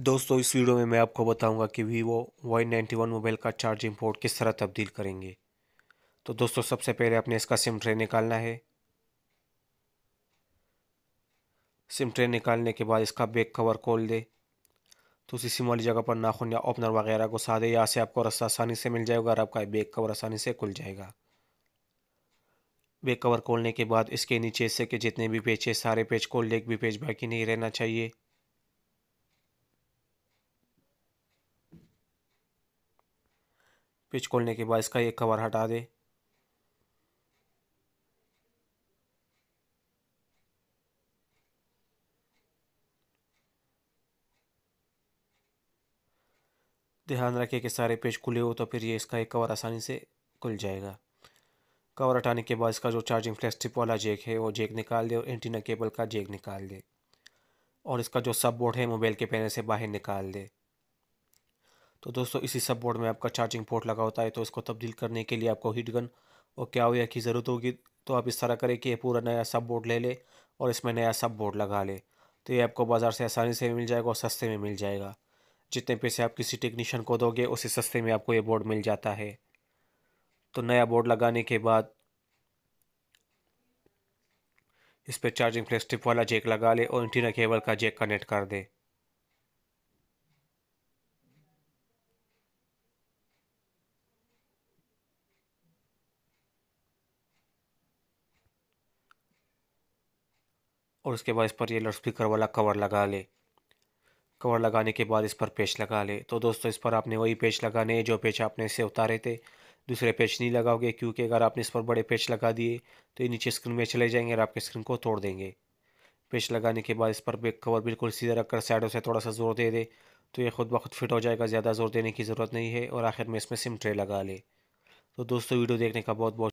दोस्तों इस वीडियो में मैं आपको बताऊंगा कि Vivo Y ninety one mobile का चार्जिंग पोर्ट किस तरह तब्दील करेंगे तो दोस्तों सबसे पहले आपने इसका सिम ट्रे निकालना है सिम ट्रे निकालने के बाद इसका बैक कवर खोल दे तो उसी सिम वाली जगह पर नाखून या ओपनर वगैरह को साधे यहाँ से आपको रास्ता आसानी से मिल जाएगा और आपका बैक कवर आसानी से खुल जाएगा बैक कवर खोलने के बाद इसके नीचे से के जितने भी पेज है सारे पेज खोल ले एक भी पेज बाकी नहीं रहना चाहिए पिच खोलने के बाद इसका एक कवर हटा दे ध्यान रखें कि सारे पेज खुले हो तो फिर ये इसका एक कवर आसानी से खुल जाएगा कवर हटाने के बाद इसका जो चार्जिंग फ्लैश टिप वाला जेक है वो जेक निकाल दे और एंटीना केबल का जेक निकाल दे और इसका जो सब बोर्ड है मोबाइल के पैनल से बाहर निकाल दे तो दोस्तों इसी सब बोर्ड में आपका चार्जिंग पोर्ट लगा होता है तो इसको तब्दील करने के लिए आपको हीट गन और क्या हुआ की ज़रूरत होगी तो आप इस तरह करें कि पूरा नया सब बोर्ड ले लें और इसमें नया सब बोर्ड लगा ले तो ये आपको बाज़ार से आसानी से मिल जाएगा और सस्ते में मिल जाएगा जितने पैसे आप किसी टेक्नीशियन को दोगे उसे सस्ते में आपको ये बोर्ड मिल जाता है तो नया बोर्ड लगाने के बाद इस पर चार्जिंग फ्लैक्स वाला जेक लगा ले और इंटीना केबल का जेक कनेक्ट कर दे और उसके बाद इस पर ये लाउड स्पीकर वाला कवर लगा ले कवर लगाने के बाद इस पर पेच लगा ले तो दोस्तों इस पर आपने वही पेच लगाने जो पेच आपने इसे उतारे थे दूसरे पेच नहीं लगाओगे क्योंकि अगर आपने इस पर बड़े पेच लगा दिए तो ये नीचे स्क्रीन में चले जाएंगे और आपके स्क्रीन को तोड़ देंगे पेच लगाने के बाद इस पर बेक कवर बिल्कुल सीधा रखकर साइडों से थोड़ा सा ज़ोर दे दे तो ये खुद ब खुद फिट हो जाएगा ज़्यादा ज़ोर देने की ज़रूरत नहीं है और आखिर में इसमें सिम ट्रे लगा ले तो दोस्तों वीडियो देखने का बहुत बहुत